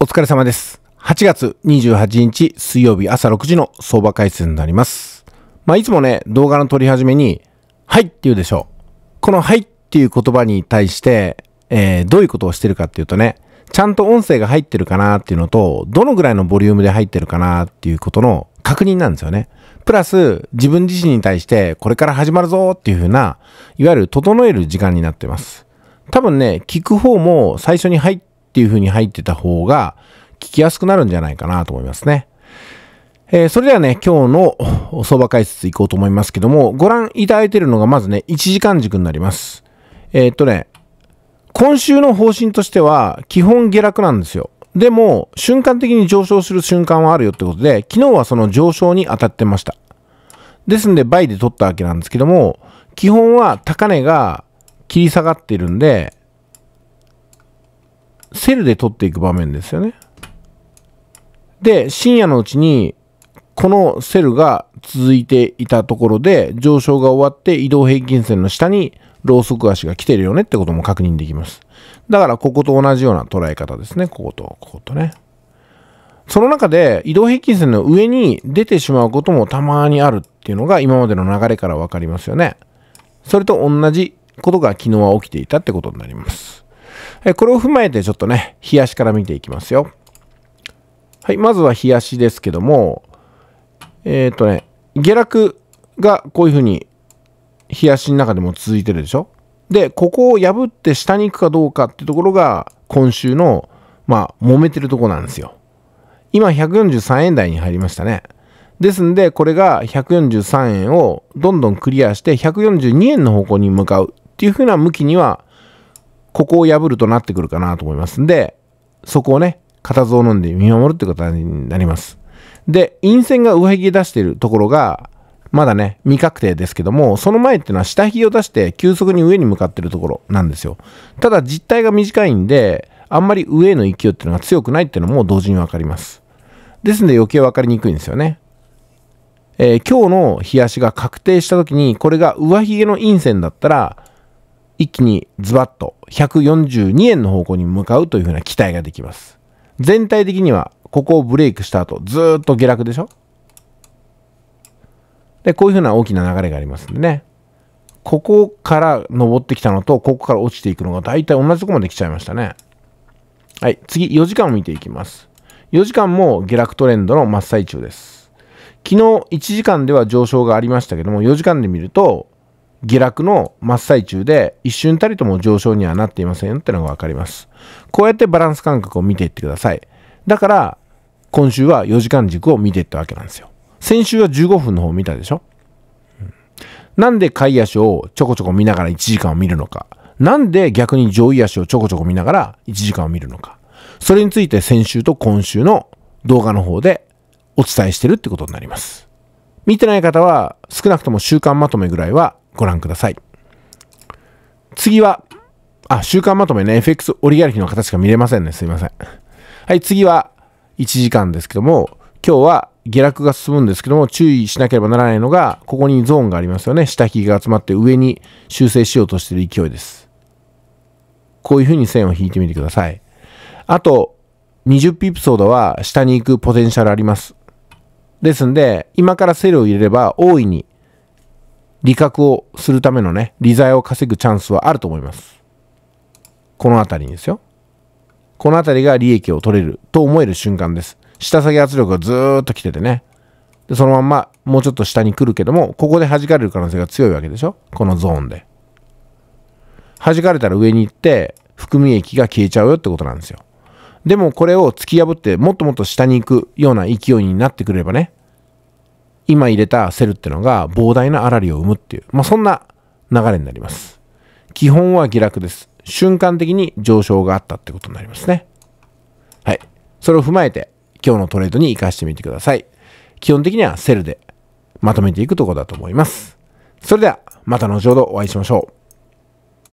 お疲れ様です。8月28日水曜日朝6時の相場回数になります。まあ、いつもね、動画の撮り始めに、はいって言うでしょう。このはいっていう言葉に対して、えー、どういうことをしてるかっていうとね、ちゃんと音声が入ってるかなっていうのと、どのぐらいのボリュームで入ってるかなっていうことの確認なんですよね。プラス、自分自身に対して、これから始まるぞっていう風な、いわゆる整える時間になってます。多分ね、聞く方も最初に入ってっていう風に入ってた方が聞きやすくなるんじゃないかなと思いますね。えー、それではね、今日の相場解説いこうと思いますけども、ご覧いただいているのがまずね、1時間軸になります。えー、っとね、今週の方針としては、基本下落なんですよ。でも、瞬間的に上昇する瞬間はあるよってことで、昨日はその上昇に当たってました。ですんで、倍で取ったわけなんですけども、基本は高値が切り下がっているんで、セルで取っていく場面ですよね。で、深夜のうちに、このセルが続いていたところで、上昇が終わって移動平均線の下に、ローソク足が来てるよねってことも確認できます。だから、ここと同じような捉え方ですね。ここと、こことね。その中で移動平均線の上に出てしまうこともたまにあるっていうのが今までの流れからわかりますよね。それと同じことが昨日は起きていたってことになります。えこれを踏まえてちょっとね、冷やしから見ていきますよ。はい、まずは冷やしですけども、えっ、ー、とね、下落がこういうふうに冷やしの中でも続いてるでしょで、ここを破って下に行くかどうかってところが今週の、まあ、揉めてるとこなんですよ。今143円台に入りましたね。ですんで、これが143円をどんどんクリアして142円の方向に向かうっていう風な向きにはここを破るとなってくるかなと思いますんで、そこをね、固唾を飲んで見守るってことになります。で、陰線が上髭出しているところが、まだね、未確定ですけども、その前っていうのは下髭を出して急速に上に向かってるところなんですよ。ただ実体が短いんで、あんまり上への勢いっていうのが強くないっていうのも同時にわかります。ですので余計わかりにくいんですよね。えー、今日の日足が確定した時に、これが上髭の陰線だったら、一気にズバッと142円の方向に向かうというふうな期待ができます。全体的には、ここをブレイクした後、ずっと下落でしょで、こういうふうな大きな流れがありますんでね。ここから登ってきたのと、ここから落ちていくのが大体同じとこまで来ちゃいましたね。はい、次、4時間を見ていきます。4時間も下落トレンドの真っ最中です。昨日1時間では上昇がありましたけども、4時間で見ると、下落の真っ最中で一瞬たりとも上昇にはなっていませんよってのがわかります。こうやってバランス感覚を見ていってください。だから今週は4時間軸を見ていったわけなんですよ。先週は15分の方を見たでしょ、うん、なんで買い足をちょこちょこ見ながら1時間を見るのか。なんで逆に上位足をちょこちょこ見ながら1時間を見るのか。それについて先週と今週の動画の方でお伝えしてるってことになります。見てない方は少なくとも週間まとめぐらいはご覧ください。次は、あ、週刊まとめね、FX オリガルヒの方しか見れませんね。すいません。はい、次は1時間ですけども、今日は下落が進むんですけども、注意しなければならないのが、ここにゾーンがありますよね。下引きが集まって上に修正しようとしている勢いです。こういうふうに線を引いてみてください。あと、20ピプソードは下に行くポテンシャルあります。ですんで、今からセルを入れれば大いに利確をするためのね、利材を稼ぐチャンスはあると思います。この辺りにですよ。この辺りが利益を取れると思える瞬間です。下下げ圧力がずーっと来ててね。で、そのまんまもうちょっと下に来るけども、ここで弾かれる可能性が強いわけでしょこのゾーンで。弾かれたら上に行って、含み益が消えちゃうよってことなんですよ。でもこれを突き破ってもっともっと下に行くような勢いになってくればね、今入れたセルってのが膨大な粗利を生むっていう、まあ、そんな流れになります。基本は下落です。瞬間的に上昇があったってことになりますね。はい。それを踏まえて、今日のトレードに活かしてみてください。基本的にはセルでまとめていくとこだと思います。それでは、また後ほどお会いしましょう。